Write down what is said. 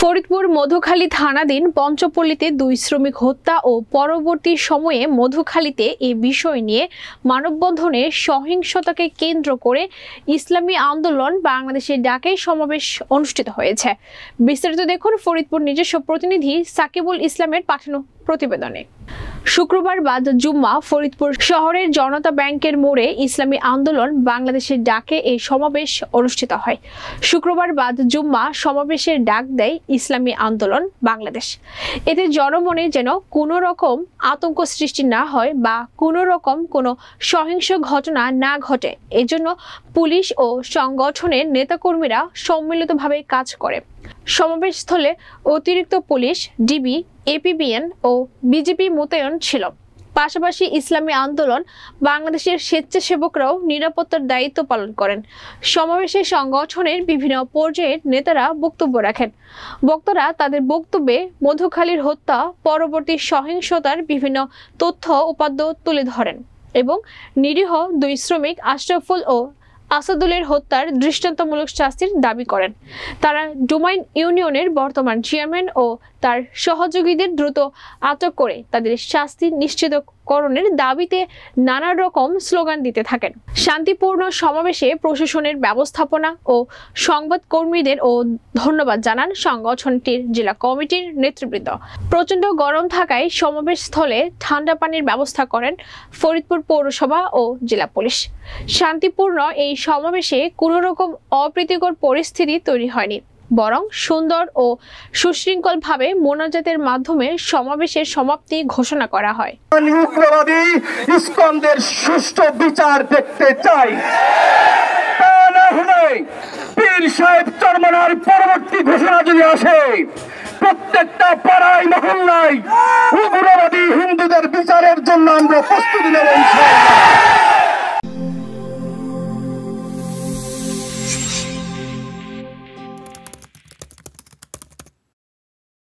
ফরিদপুর মধুখালী থানাধীন পঞ্চপল্লীতে দুই শ্রমিক হত্যা ও পরবর্তী সময়ে মধুখালীতে এ বিষয় নিয়ে মানববন্ধনে সহিংসতাকে কেন্দ্র করে ইসলামী আন্দোলন বাংলাদেশের ডাকে সমাবেশ অনুষ্ঠিত হয়েছে বিস্তারিত দেখুন ফরিদপুর নিজস্ব প্রতিনিধি সাকিবুল ইসলামের পাঠানো প্রতিবেদনে শুক্রবার বাদ জুম্মা ফরিদপুর শহরের জনতা ব্যাংকের মোড়ে ইসলামী আন্দোলন বাংলাদেশের ডাকে এই সমাবেশ অনুষ্ঠিত হয় শুক্রবার বাদ জুম্মা সমাবেশের ডাক দেয় ইসলামী আন্দোলন বাংলাদেশ এতে জনমনে যেন কোনো রকম আতঙ্ক সৃষ্টি না হয় বা কোনো রকম কোনো সহিংস ঘটনা না ঘটে এজন্য পুলিশ ও সংগঠনের নেতাকর্মীরা সম্মিলিতভাবে কাজ করে সমাবেশস্থলে অতিরিক্ত পুলিশ ডিবি এপিবিএন ও বিজেপি মোতায়েন ছিল পাশাপাশি ইসলামী আন্দোলন বাংলাদেশের স্বেচ্ছাসেবকরাও নিরাপত্তার দায়িত্ব পালন করেন সমাবেশে সংগঠনের বিভিন্ন পর্যায়ের নেতারা বক্তব্য রাখেন বক্তারা তাদের বক্তব্যে মধুখালীর হত্যা পরবর্তী সহিংসতার বিভিন্ন তথ্য উপাদ্য তুলে ধরেন এবং নিরীহ দুই শ্রমিক আশরাফুল ও আসাদুলের হত্যার দৃষ্টান্তমূলক শাস্তির দাবি করেন তারা ডোমাইন ইউনিয়নের বর্তমান চেয়ারম্যান ও তার সহযোগীদের দ্রুত আটক করে তাদের শাস্তি নিশ্চিত করণের দাবিতে নানা রকম স্লোগান দিতে থাকেন শান্তিপূর্ণ সমাবেশে প্রশাসনের ব্যবস্থাপনা ও সংবাদ কর্মীদের ও ধন্যবাদ জানান সংগঠনটির জেলা কমিটির নেতৃবৃন্দ প্রচণ্ড গরম থাকায় সমাবেশ স্থলে ঠান্ডা পানির ব্যবস্থা করেন ফরিদপুর পৌরসভা ও জেলা পুলিশ শান্তিপূর্ণ এই সমাবেশে কোনো রকম অপ্রীতিকর পরিস্থিতি তৈরি হয়নি বরং সুন্দর ও সুশৃঙ্খলভাবে মোনাজাতের মাধ্যমে সমাবেশের সমাপ্তি ঘোষণা করা হয় উগ্রবাদী ইসকন্দের সুষ্ঠু বিচার দেখতে চাই পীর সাহেব চরমনার পরবর্তী ঘোষণা যদি আসে প্রত্যেকটা পাড়ায় মহল্লায় উগ্রবাদী হিন্দুদের বিচারের জন্য আমরা প্রস্তুতি নেব